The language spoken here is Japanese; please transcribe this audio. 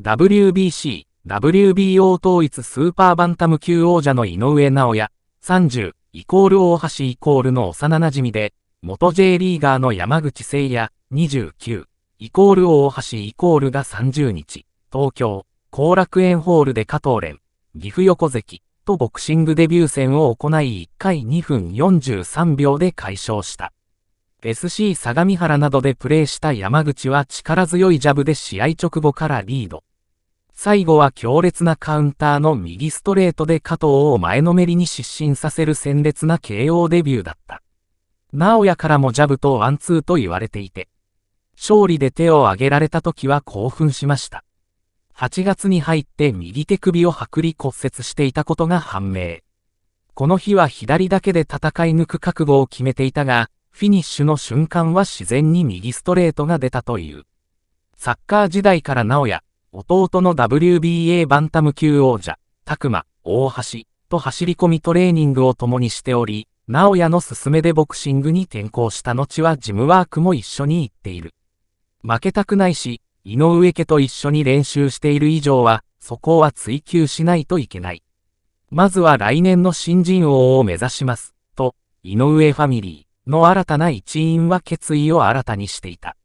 WBC、WBO 統一スーパーバンタム級王者の井上直也、30、イコール大橋イコールの幼馴染で、元 J リーガーの山口誠也、29、イコール大橋イコールが30日、東京、後楽園ホールで加藤連、岐阜横関、とボクシングデビュー戦を行い1回2分43秒で解消した。SC 相模原などでプレーした山口は力強いジャブで試合直後からリード。最後は強烈なカウンターの右ストレートで加藤を前のめりに失神させる鮮烈な KO デビューだった。直也からもジャブとワンツーと言われていて、勝利で手を挙げられた時は興奮しました。8月に入って右手首を剥離骨折していたことが判明。この日は左だけで戦い抜く覚悟を決めていたが、フィニッシュの瞬間は自然に右ストレートが出たという。サッカー時代から直也、弟の WBA バンタム級王者、拓磨、大橋、と走り込みトレーニングを共にしており、直也の勧めでボクシングに転向した後はジムワークも一緒に行っている。負けたくないし、井上家と一緒に練習している以上は、そこは追求しないといけない。まずは来年の新人王を目指します、と、井上ファミリーの新たな一員は決意を新たにしていた。